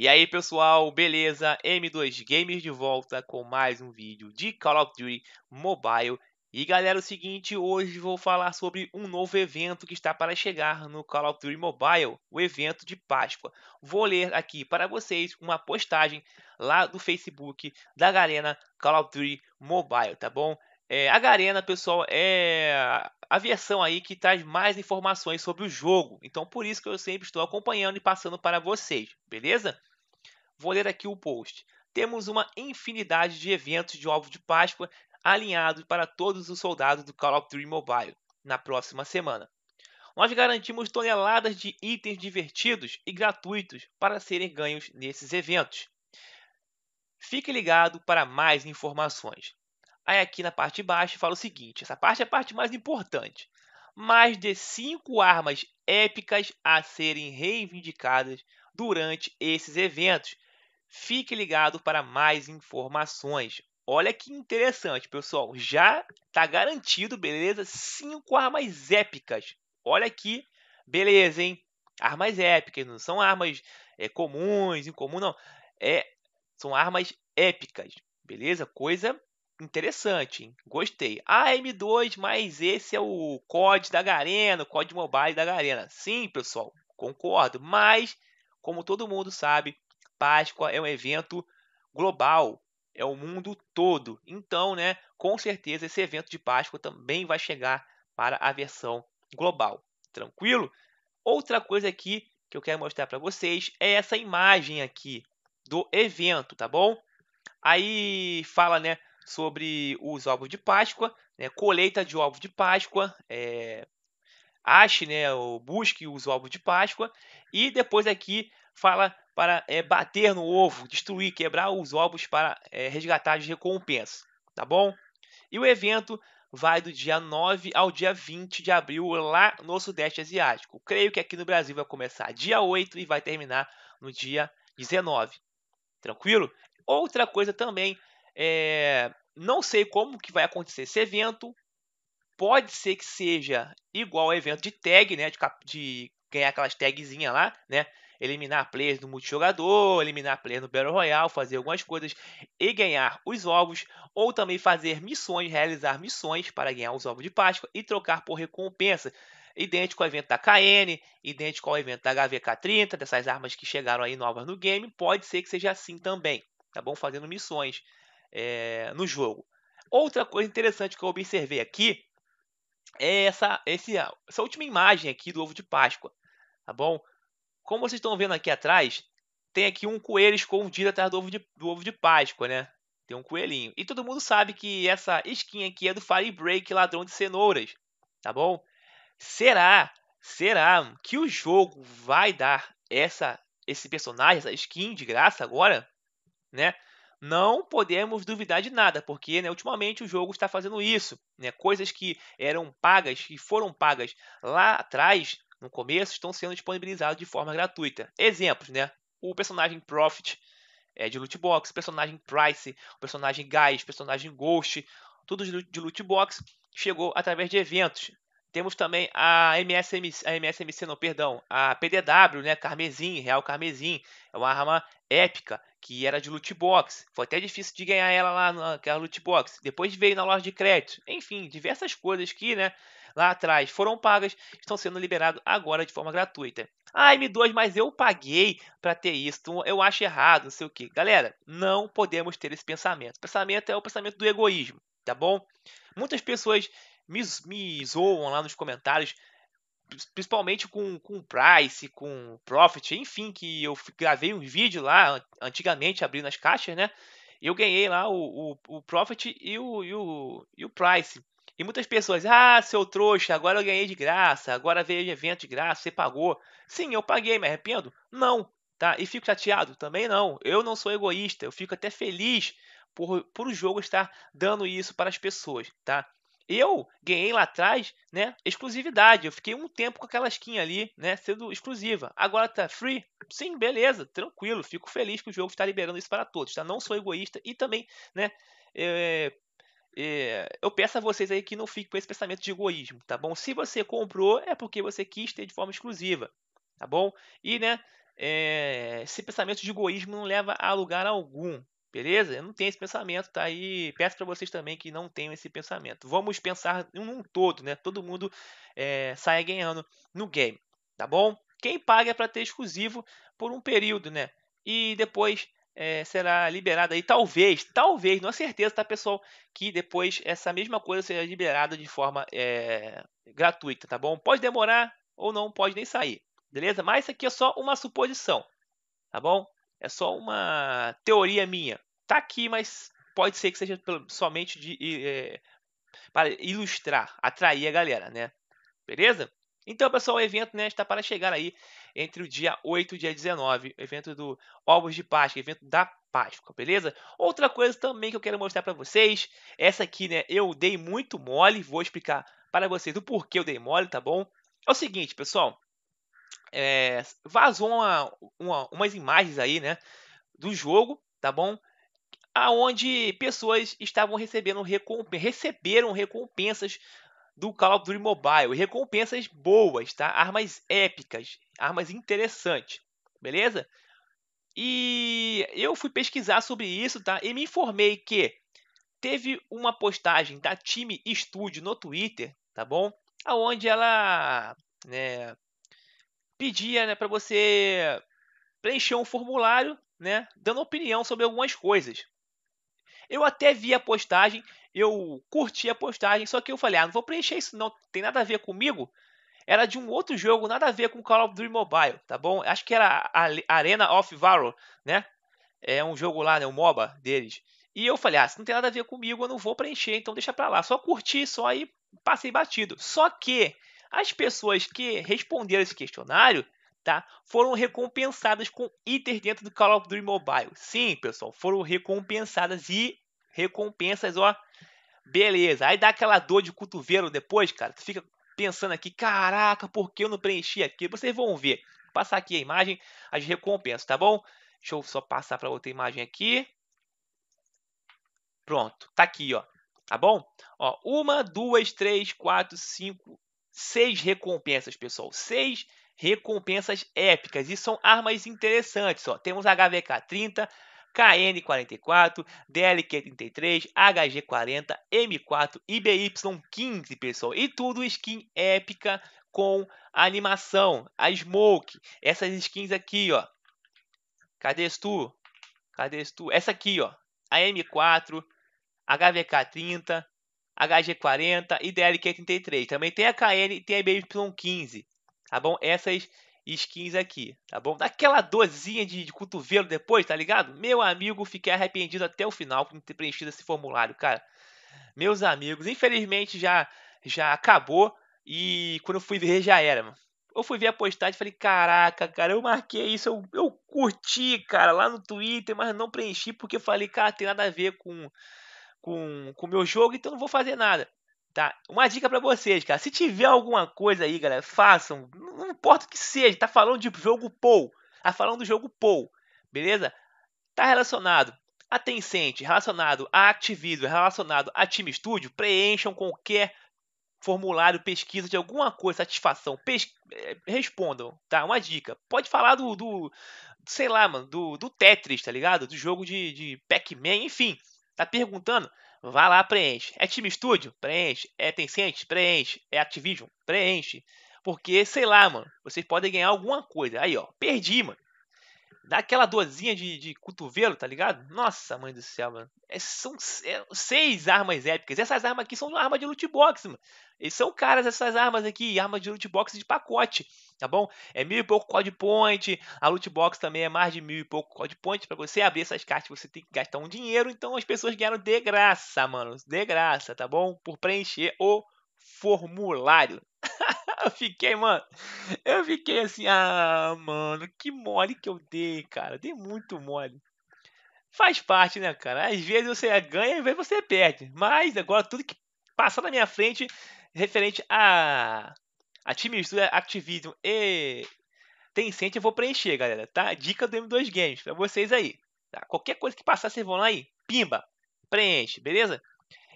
E aí pessoal, beleza? M2 Gamers de volta com mais um vídeo de Call of Duty Mobile. E galera, é o seguinte, hoje vou falar sobre um novo evento que está para chegar no Call of Duty Mobile, o evento de Páscoa. Vou ler aqui para vocês uma postagem lá do Facebook da Garena Call of Duty Mobile, tá bom? É, a Garena, pessoal, é a versão aí que traz mais informações sobre o jogo. Então, por isso que eu sempre estou acompanhando e passando para vocês, beleza? Vou ler aqui o post. Temos uma infinidade de eventos de ovo de Páscoa alinhados para todos os soldados do Call of Duty Mobile na próxima semana. Nós garantimos toneladas de itens divertidos e gratuitos para serem ganhos nesses eventos. Fique ligado para mais informações. Aí aqui na parte de baixo fala o seguinte, essa parte é a parte mais importante. Mais de 5 armas épicas a serem reivindicadas durante esses eventos Fique ligado para mais informações. Olha que interessante, pessoal. Já tá garantido, beleza? Cinco armas épicas. Olha aqui, beleza, hein? Armas épicas, não são armas é, comuns, incomum, não. É, são armas épicas, beleza? Coisa interessante, hein? Gostei. Ah, M2, mas esse é o COD da Garena, o COD Mobile da Garena. Sim, pessoal, concordo, mas como todo mundo sabe, Páscoa é um evento global, é o mundo todo. Então, né, com certeza esse evento de Páscoa também vai chegar para a versão global. Tranquilo? Outra coisa aqui que eu quero mostrar para vocês é essa imagem aqui do evento, tá bom? Aí fala, né, sobre os ovos de Páscoa, né, colheita de ovos de Páscoa, é, ache, né, ou busque os ovos de Páscoa e depois aqui fala para é, bater no ovo, destruir, quebrar os ovos para é, resgatar as recompensas, tá bom? E o evento vai do dia 9 ao dia 20 de abril lá no Sudeste Asiático. Creio que aqui no Brasil vai começar dia 8 e vai terminar no dia 19. Tranquilo? Outra coisa também, é... não sei como que vai acontecer esse evento. Pode ser que seja igual ao evento de tag, né? De, de ganhar aquelas tagzinhas lá, né? eliminar players no multijogador, eliminar players no Battle Royale, fazer algumas coisas e ganhar os ovos, ou também fazer missões, realizar missões para ganhar os ovos de Páscoa e trocar por recompensa. Idêntico ao evento da KN, idêntico ao evento da HVK30, dessas armas que chegaram aí novas no game, pode ser que seja assim também, tá bom? Fazendo missões é, no jogo. Outra coisa interessante que eu observei aqui é essa, esse, essa última imagem aqui do ovo de Páscoa, tá bom? Como vocês estão vendo aqui atrás, tem aqui um coelho escondido atrás do ovo de, do ovo de Páscoa, né? Tem um coelhinho. E todo mundo sabe que essa skin aqui é do Fire Break, ladrão de cenouras, tá bom? Será, será que o jogo vai dar essa, esse personagem, essa skin de graça agora, né? não podemos duvidar de nada, porque né, ultimamente o jogo está fazendo isso. Né? Coisas que eram pagas e foram pagas lá atrás no começo estão sendo disponibilizados de forma gratuita. Exemplos, né? O personagem Profit é de loot box, o personagem Price, o personagem Guys, o personagem Ghost, tudo de loot box chegou através de eventos. Temos também a MSMC, a MSMC não, perdão, a PDW, né, Carmesim, Real Carmesim, é uma arma épica que era de loot box. Foi até difícil de ganhar ela lá naquela loot box. Depois veio na loja de crédito. Enfim, diversas coisas que, né, lá atrás foram pagas estão sendo liberados agora de forma gratuita. Ah, M2, mas eu paguei para ter isso, eu acho errado, não sei o que. Galera, não podemos ter esse pensamento. O pensamento é o pensamento do egoísmo, tá bom? Muitas pessoas me, me zoam lá nos comentários, principalmente com, com Price, com Profit, enfim, que eu gravei um vídeo lá, antigamente abrindo as caixas, né? Eu ganhei lá o, o, o Profit e o, e o, e o Price. E muitas pessoas, ah, seu trouxa, agora eu ganhei de graça, agora veio evento de graça, você pagou. Sim, eu paguei, me arrependo? Não, tá? E fico chateado? Também não. Eu não sou egoísta, eu fico até feliz por, por o jogo estar dando isso para as pessoas, tá? Eu ganhei lá atrás, né, exclusividade. Eu fiquei um tempo com aquela skin ali, né, sendo exclusiva. Agora tá free? Sim, beleza, tranquilo. Fico feliz que o jogo está liberando isso para todos, tá? Não sou egoísta e também, né, é, é, eu peço a vocês aí que não fiquem com esse pensamento de egoísmo, tá bom? Se você comprou, é porque você quis ter de forma exclusiva, tá bom? E, né, é, esse pensamento de egoísmo não leva a lugar algum, beleza? Eu não tenho esse pensamento, tá? E peço para vocês também que não tenham esse pensamento. Vamos pensar num todo, né? Todo mundo é, sai ganhando no game, tá bom? Quem paga é para ter exclusivo por um período, né? E depois é, será liberada aí, talvez, talvez, não é certeza, tá, pessoal, que depois essa mesma coisa seja liberada de forma é, gratuita, tá bom? Pode demorar ou não pode nem sair, beleza? Mas isso aqui é só uma suposição, tá bom? É só uma teoria minha. Tá aqui, mas pode ser que seja somente de, é, para ilustrar, atrair a galera, né? Beleza? Então, pessoal, o evento né, está para chegar aí entre o dia 8 e o dia 19, evento do Ovos de Páscoa, evento da Páscoa, beleza? Outra coisa também que eu quero mostrar para vocês, essa aqui, né, eu dei muito mole, vou explicar para vocês o porquê eu dei mole, tá bom? É o seguinte, pessoal, é, vazou uma, uma, umas imagens aí, né, do jogo, tá bom? aonde pessoas estavam recebendo recomp receberam recompensas do Call of Duty Mobile. recompensas boas, tá? Armas épicas, armas interessantes, beleza? E eu fui pesquisar sobre isso, tá? E me informei que teve uma postagem da Time Studio no Twitter, tá bom? Aonde ela, né, pedia, né, para você preencher um formulário, né, dando opinião sobre algumas coisas, eu até vi a postagem, eu curti a postagem, só que eu falei, ah, não vou preencher isso não, tem nada a ver comigo. Era de um outro jogo, nada a ver com Call of Duty Mobile, tá bom? Acho que era Arena of Valor, né? É um jogo lá, né, o MOBA deles. E eu falei, ah, isso não tem nada a ver comigo, eu não vou preencher, então deixa pra lá. Só curti, só aí passei batido. Só que as pessoas que responderam esse questionário tá? Foram recompensadas com itens dentro do Call of Duty Mobile. Sim, pessoal, foram recompensadas e recompensas, ó. Beleza. Aí dá aquela dor de cotovelo depois, cara. Tu fica pensando aqui, caraca, por que eu não preenchi aqui? Vocês vão ver. Vou passar aqui a imagem, as recompensas, tá bom? Deixa eu só passar para outra imagem aqui. Pronto, tá aqui, ó. Tá bom? Ó, uma, duas, três, quatro, cinco, seis recompensas, pessoal. Seis recompensas épicas e são armas interessantes. Ó. Temos HVK-30, KN-44, DLQ-33, HG-40, M4 e BY-15, pessoal. E tudo skin épica com animação, a Smoke. Essas skins aqui, ó. Cadê tu? Cadê tu? Essa aqui, ó. A M4, HVK-30, HG-40 e DLQ-33. Também tem a KN e tem a BY-15 tá bom? Essas skins aqui, tá bom? Daquela dozinha de, de, cotovelo depois, tá ligado? Meu amigo, fiquei arrependido até o final por não ter preenchido esse formulário, cara. Meus amigos, infelizmente já já acabou e quando eu fui ver já era, mano. Eu fui ver a postagem e falei, caraca, cara, eu marquei isso, eu, eu curti, cara, lá no Twitter, mas não preenchi porque eu falei, cara, tem nada a ver com com o meu jogo, então não vou fazer nada tá? Uma dica para vocês, cara. Se tiver alguma coisa aí, galera, façam. Não importa o que seja. Tá falando de jogo Pou. Tá falando do jogo Pou. Beleza? Tá relacionado a Tencent, relacionado a Activision, relacionado a Team Studio. Preencham qualquer formulário, pesquisa de alguma coisa, satisfação. Pes... Eh, respondam, tá? Uma dica. Pode falar do, do sei lá, mano, do, do Tetris, tá ligado? Do jogo de, de Pac-Man, enfim. Tá perguntando Vá lá, preenche. É time estúdio? Preenche. É Tencent? Preenche. É Activision? Preenche. Porque, sei lá, mano, vocês podem ganhar alguma coisa. Aí, ó, perdi, mano dá aquela dorzinha de, de cotovelo, tá ligado? Nossa, mãe do céu, mano. É, são é, seis armas épicas. Essas armas aqui são armas de loot box, mano. Eles são caras essas armas aqui, armas de loot box de pacote, tá bom? É mil e pouco code point, a loot box também é mais de mil e pouco code point. Para você abrir essas cartas você tem que gastar um dinheiro, então as pessoas ganharam de graça, mano, de graça, tá bom? Por preencher o formulário. eu fiquei, mano. Eu fiquei assim, ah, mano, que mole que eu dei, cara. Dei muito mole. Faz parte, né, cara? Às vezes você ganha, às vezes você perde. Mas agora tudo que passar na minha frente, referente a, a time Studio, Activision e Tencent, eu vou preencher, galera, tá? Dica do M2 Games pra vocês aí. Tá? Qualquer coisa que passar, vocês vão lá aí, pimba, preenche, beleza?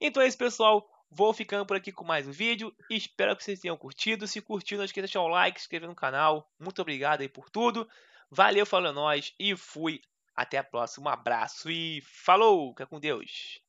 Então é isso, pessoal. Vou ficando por aqui com mais um vídeo. Espero que vocês tenham curtido. Se curtiu, não esqueça de deixar o like, se inscrever no canal. Muito obrigado aí por tudo. Valeu, falou nós e fui. Até a próxima. Um abraço e falou! Fica com Deus!